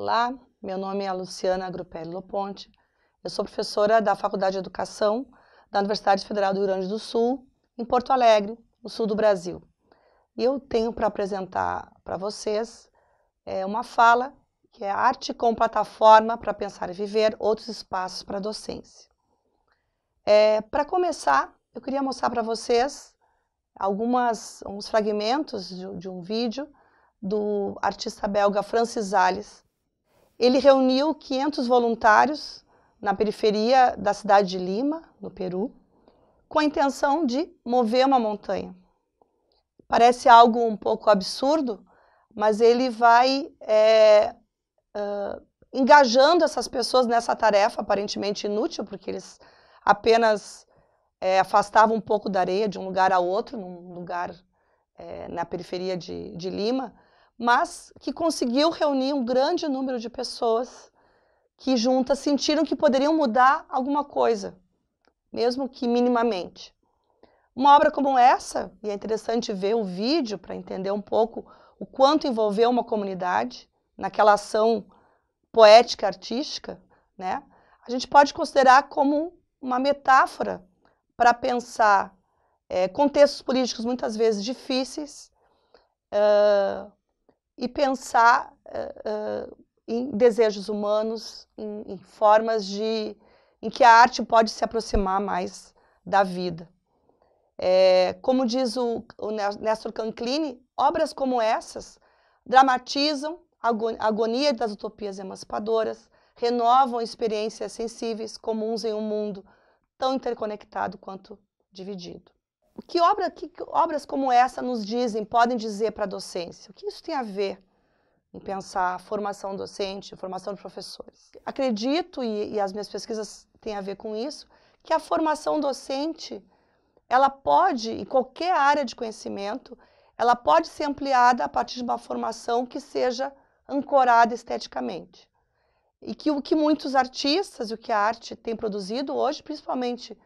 Olá, meu nome é Luciana Grupelli Loponte, eu sou professora da Faculdade de Educação da Universidade Federal do Rio Grande do Sul, em Porto Alegre, no sul do Brasil. E eu tenho para apresentar para vocês é, uma fala que é Arte com Plataforma para Pensar e Viver, Outros Espaços para a Docência. É, para começar, eu queria mostrar para vocês algumas, alguns fragmentos de, de um vídeo do artista belga Francis Alves, ele reuniu 500 voluntários na periferia da cidade de Lima, no Peru, com a intenção de mover uma montanha. Parece algo um pouco absurdo, mas ele vai é, uh, engajando essas pessoas nessa tarefa aparentemente inútil, porque eles apenas é, afastavam um pouco da areia de um lugar a outro, num lugar é, na periferia de, de Lima, mas que conseguiu reunir um grande número de pessoas que juntas sentiram que poderiam mudar alguma coisa, mesmo que minimamente. Uma obra como essa, e é interessante ver o vídeo para entender um pouco o quanto envolveu uma comunidade naquela ação poética artística, né? A gente pode considerar como uma metáfora para pensar é, contextos políticos muitas vezes difíceis, uh, e pensar uh, uh, em desejos humanos, em, em, formas de em que a arte pode se aproximar mais da vida. É, como diz o, o Néstor Canclini, obras como essas dramatizam a agonia das utopias emancipadoras, renovam experiências sensíveis comuns em um mundo tão interconectado quanto dividido que, obra, que obras como essa nos dizem, podem dizer para a docência? O que isso tem a ver em pensar a formação docente, a formação de professores? Acredito, e, e as minhas pesquisas têm a ver com isso, que a formação docente, ela pode, em qualquer área de conhecimento, ela pode ser ampliada a partir de uma formação que seja ancorada esteticamente. E que o que muitos artistas, o que a arte tem produzido hoje, principalmente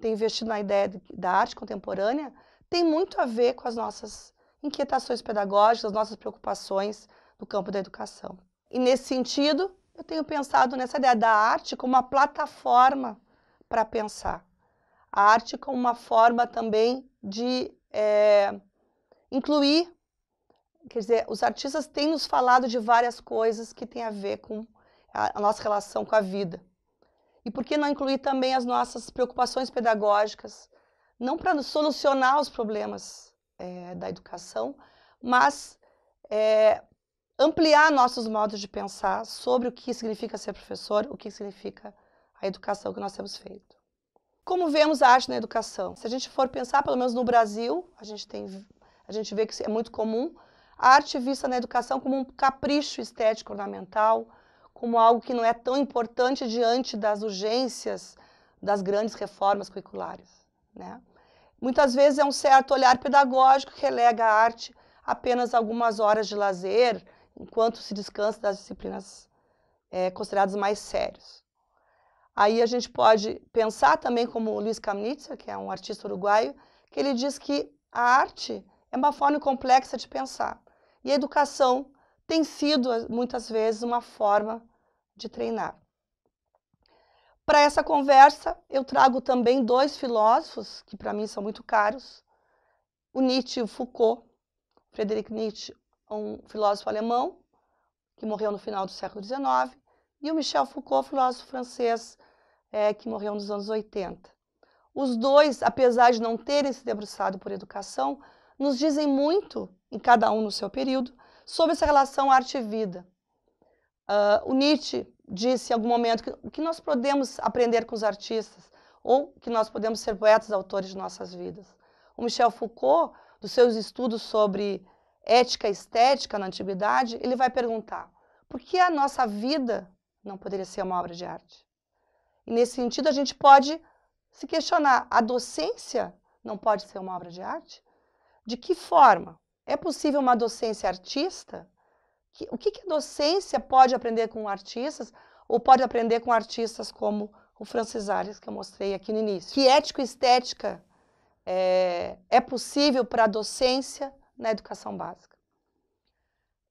tem investido na ideia de, da arte contemporânea, tem muito a ver com as nossas inquietações pedagógicas, as nossas preocupações no campo da educação. E nesse sentido, eu tenho pensado nessa ideia da arte como uma plataforma para pensar. A arte como uma forma também de é, incluir, quer dizer, os artistas têm nos falado de várias coisas que têm a ver com a, a nossa relação com a vida. E por que não incluir também as nossas preocupações pedagógicas, não para solucionar os problemas é, da educação, mas é, ampliar nossos modos de pensar sobre o que significa ser professor, o que significa a educação que nós temos feito. Como vemos a arte na educação? Se a gente for pensar, pelo menos no Brasil, a gente, tem, a gente vê que é muito comum a arte vista na educação como um capricho estético ornamental, como algo que não é tão importante diante das urgências das grandes reformas curriculares. Né? Muitas vezes é um certo olhar pedagógico que relega a arte apenas algumas horas de lazer, enquanto se descansa das disciplinas é, consideradas mais sérias. Aí a gente pode pensar também como o Luiz Kamnitzer, que é um artista uruguaio, que ele diz que a arte é uma forma complexa de pensar. E a educação tem sido eh, muitas vezes uma forma de treinar. Para essa conversa, eu trago também dois filósofos que para mim são muito caros, o Nietzsche e o Foucault. Friedrich Nietzsche, um filósofo alemão que morreu no final do século XIX, e o Michel Foucault, filósofo francês é, que morreu nos anos 80. Os dois, apesar de não terem se debruçado por educação, nos dizem muito, em cada um no seu período, sobre essa relação arte-vida. Uh, o Nietzsche disse em algum momento que o que nós podemos aprender com os artistas, ou que nós podemos ser poetas autores de nossas vidas. O Michel Foucault, dos seus estudos sobre ética e estética na antiguidade, ele vai perguntar: por que a nossa vida não poderia ser uma obra de arte? E nesse sentido, a gente pode se questionar: a docência não pode ser uma obra de arte? De que forma? É possível uma docência artista? O que, que a docência pode aprender com artistas ou pode aprender com artistas como o Francis Ares, que eu mostrei aqui no início? Que ético-estética é, eh, é possível para a docência na educação básica?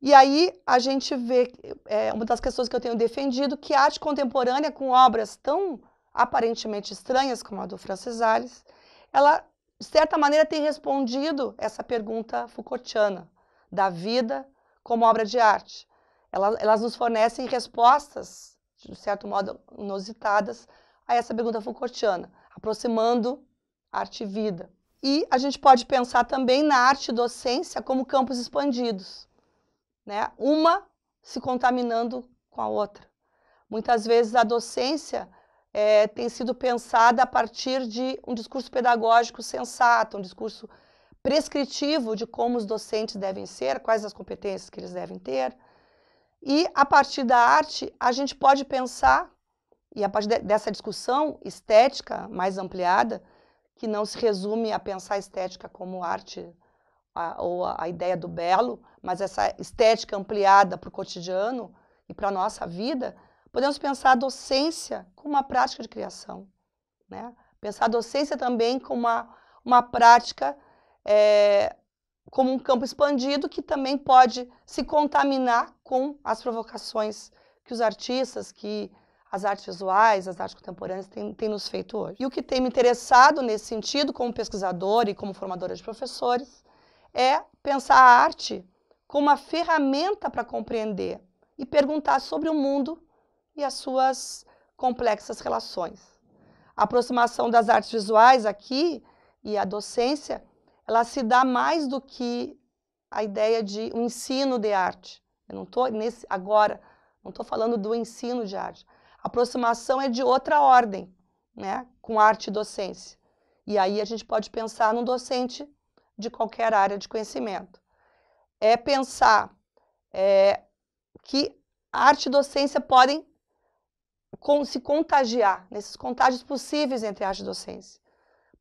E aí a gente vê, é, uma das questões que eu tenho defendido, que a arte contemporânea, com obras tão aparentemente estranhas como a do Francis Ares, ela de certa maneira, tem respondido essa pergunta Foucaultiana da vida como obra de arte. Elas, elas nos fornecem respostas, de certo modo, inusitadas a essa pergunta Foucaultiana, aproximando arte e vida. E a gente pode pensar também na arte e docência como campos expandidos, né? uma se contaminando com a outra. Muitas vezes a docência é, tem sido pensada a partir de um discurso pedagógico sensato, um discurso prescritivo de como os docentes devem ser, quais as competências que eles devem ter. E a partir da arte, a gente pode pensar, e a partir de, dessa discussão estética mais ampliada, que não se resume a pensar a estética como arte a, ou a, a ideia do belo, mas essa estética ampliada para o cotidiano e para a nossa vida, podemos pensar a docência como uma prática de criação. Né? Pensar a docência também como uma, uma prática, é, como um campo expandido que também pode se contaminar com as provocações que os artistas, que as artes visuais, as artes contemporâneas têm, têm nos feito hoje. E o que tem me interessado nesse sentido, como pesquisadora e como formadora de professores, é pensar a arte como uma ferramenta para compreender e perguntar sobre o mundo e as suas complexas relações. A aproximação das artes visuais aqui e a docência, ela se dá mais do que a ideia de um ensino de arte. Eu não estou nesse agora, não estou falando do ensino de arte. A aproximação é de outra ordem, né, com arte e docência. E aí a gente pode pensar num docente de qualquer área de conhecimento. É pensar é, que arte e docência podem com, se contagiar, nesses contágios possíveis entre a e docência.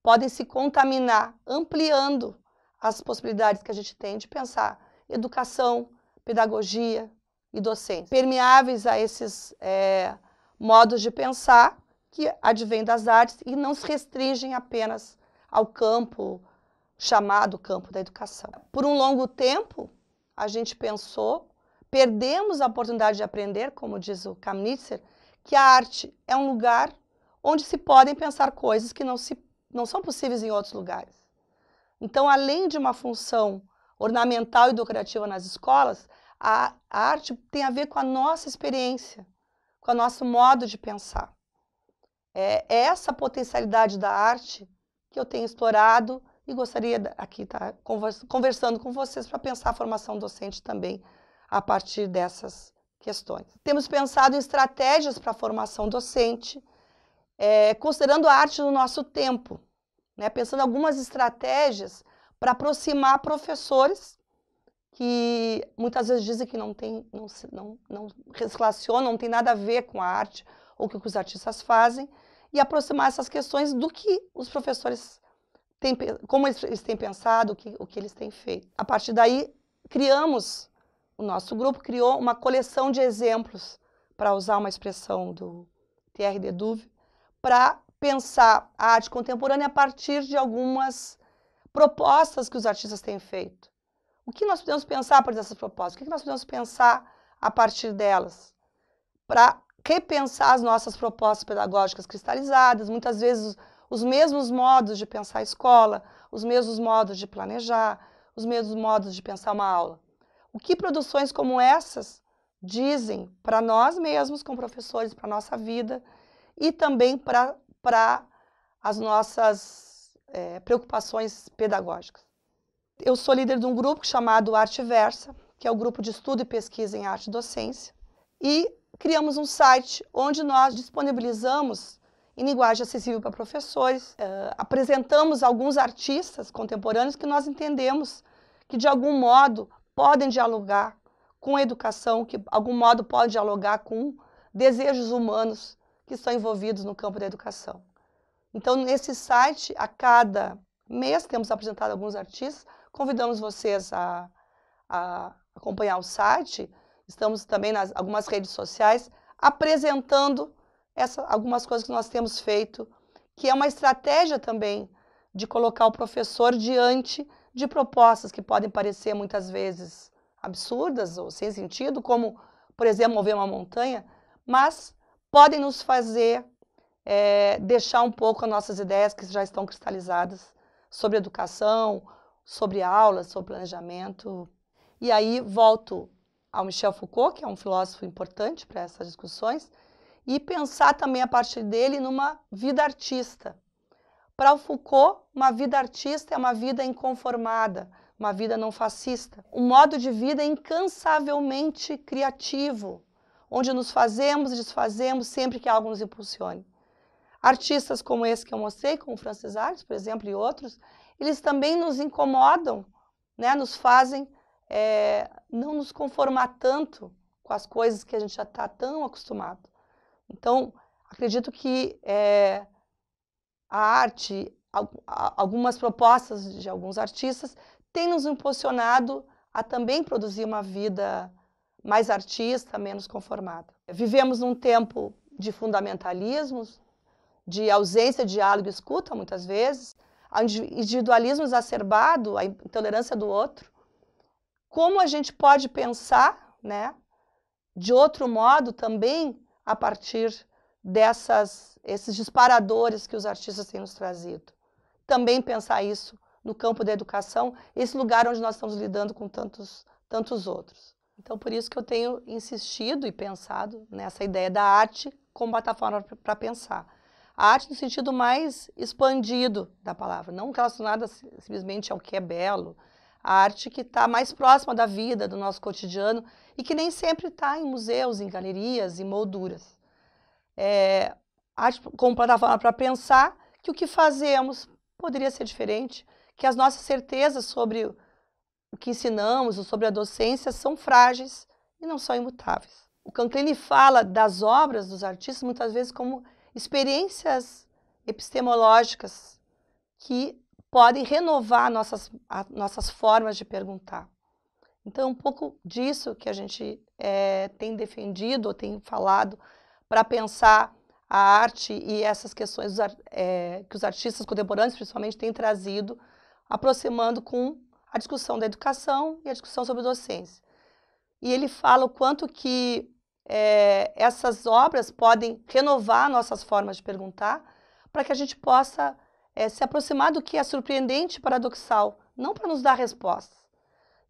Podem se contaminar, ampliando as possibilidades que a gente tem de pensar educação, pedagogia e docência, permeáveis a esses é, modos de pensar que advêm das artes e não se restringem apenas ao campo chamado campo da educação. Por um longo tempo, a gente pensou, perdemos a oportunidade de aprender, como diz o Kamnitzer, que a arte é um lugar onde se podem pensar coisas que não, se, não são possíveis em outros lugares. Então, além de uma função ornamental e decorativa nas escolas, a, a arte tem a ver com a nossa experiência, com o nosso modo de pensar. É, é essa potencialidade da arte que eu tenho explorado e gostaria aqui estar tá, conversando com vocês para pensar a formação docente também a partir dessas questões. Temos pensado em estratégias para a formação docente, é, considerando a arte do nosso tempo, né, pensando algumas estratégias para aproximar professores que muitas vezes dizem que não tem, não, não, não se relacionam, não tem nada a ver com a arte ou com o que os artistas fazem, e aproximar essas questões do que os professores têm, como eles, eles têm pensado, o que, o que eles têm feito. A partir daí, criamos o nosso grupo criou uma coleção de exemplos, para usar uma expressão do TRD Duve, para pensar a arte contemporânea a partir de algumas propostas que os artistas têm feito. O que nós podemos pensar a partir dessas propostas? O que nós podemos pensar a partir delas? Para repensar as nossas propostas pedagógicas cristalizadas, muitas vezes os mesmos modos de pensar a escola, os mesmos modos de planejar, os mesmos modos de pensar uma aula. O que produções como essas dizem para nós mesmos, como professores, para a nossa vida e também para as nossas é, preocupações pedagógicas. Eu sou líder de um grupo chamado Arte Versa, que é o grupo de estudo e pesquisa em arte e docência, e criamos um site onde nós disponibilizamos em linguagem acessível para professores, uh, apresentamos alguns artistas contemporâneos que nós entendemos que de algum modo podem dialogar com a educação, que de algum modo podem dialogar com desejos humanos que estão envolvidos no campo da educação. Então, nesse site, a cada mês, temos apresentado alguns artistas, convidamos vocês a, a acompanhar o site, estamos também nas algumas redes sociais apresentando essa, algumas coisas que nós temos feito, que é uma estratégia também de colocar o professor diante de propostas que podem parecer muitas vezes absurdas ou sem sentido, como, por exemplo, mover uma montanha, mas podem nos fazer é, deixar um pouco as nossas ideias que já estão cristalizadas sobre educação, sobre aulas, sobre planejamento. E aí volto ao Michel Foucault, que é um filósofo importante para essas discussões, e pensar também a partir dele numa vida artista, para o Foucault, uma vida artista é uma vida inconformada, uma vida não fascista. Um modo de vida incansavelmente criativo, onde nos fazemos e desfazemos sempre que algo nos impulsione. Artistas como esse que eu mostrei, como Francis Arles, por exemplo, e outros, eles também nos incomodam, né? nos fazem é, não nos conformar tanto com as coisas que a gente já está tão acostumado. Então, acredito que é, a arte, algumas propostas de alguns artistas, têm nos impulsionado a também produzir uma vida mais artista, menos conformada. Vivemos num tempo de fundamentalismos, de ausência de diálogo e escuta, muitas vezes, individualismo exacerbado, a intolerância do outro. Como a gente pode pensar né, de outro modo também a partir dessas esses disparadores que os artistas têm nos trazido. Também pensar isso no campo da educação, esse lugar onde nós estamos lidando com tantos tantos outros. Então por isso que eu tenho insistido e pensado nessa ideia da arte como plataforma para pensar. A arte no sentido mais expandido da palavra, não relacionada simplesmente ao é que é belo, a arte que está mais próxima da vida, do nosso cotidiano e que nem sempre está em museus, em galerias, em molduras é, como plataforma para pensar que o que fazemos poderia ser diferente, que as nossas certezas sobre o que ensinamos ou sobre a docência são frágeis e não são imutáveis. O Canclini fala das obras dos artistas muitas vezes como experiências epistemológicas que podem renovar nossas, a, nossas formas de perguntar. Então, um pouco disso que a gente é, tem defendido ou tem falado para pensar a arte e essas questões é, que os artistas contemporâneos, principalmente, têm trazido, aproximando com a discussão da educação e a discussão sobre docência. E ele fala o quanto que é, essas obras podem renovar nossas formas de perguntar para que a gente possa é, se aproximar do que é surpreendente e paradoxal, não para nos dar respostas.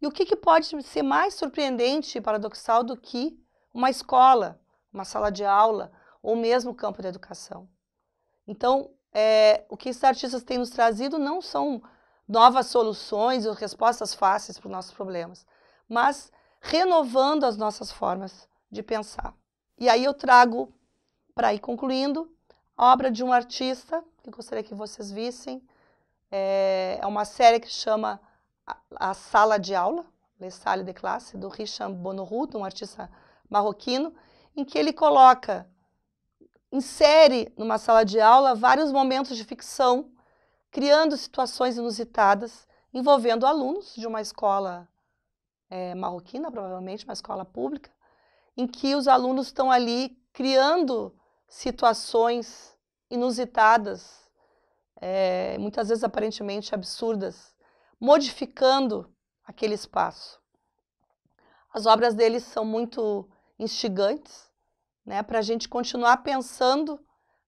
E o que, que pode ser mais surpreendente e paradoxal do que uma escola uma sala de aula ou mesmo o campo da educação. Então, é, o que esses artistas têm nos trazido não são novas soluções ou respostas fáceis para os nossos problemas, mas renovando as nossas formas de pensar. E aí eu trago, para ir concluindo, a obra de um artista que gostaria que vocês vissem. É, é uma série que chama A Sala de Aula, Les Salles de Classe, do Richard Bonourou, um artista marroquino, em que ele coloca, insere numa sala de aula vários momentos de ficção, criando situações inusitadas, envolvendo alunos de uma escola é, marroquina, provavelmente, uma escola pública, em que os alunos estão ali criando situações inusitadas, é, muitas vezes aparentemente absurdas, modificando aquele espaço. As obras dele são muito instigantes, né, para a gente continuar pensando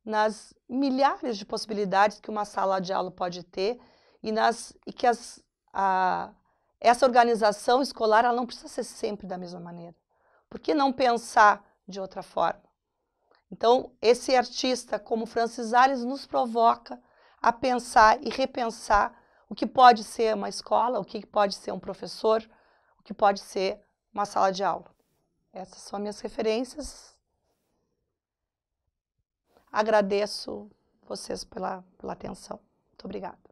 nas milhares de possibilidades que uma sala de aula pode ter e, nas, e que as, a, essa organização escolar ela não precisa ser sempre da mesma maneira. Por que não pensar de outra forma? Então, esse artista, como Francis Ares, nos provoca a pensar e repensar o que pode ser uma escola, o que pode ser um professor, o que pode ser uma sala de aula. Essas são minhas referências. Agradeço vocês pela, pela atenção. Muito obrigada.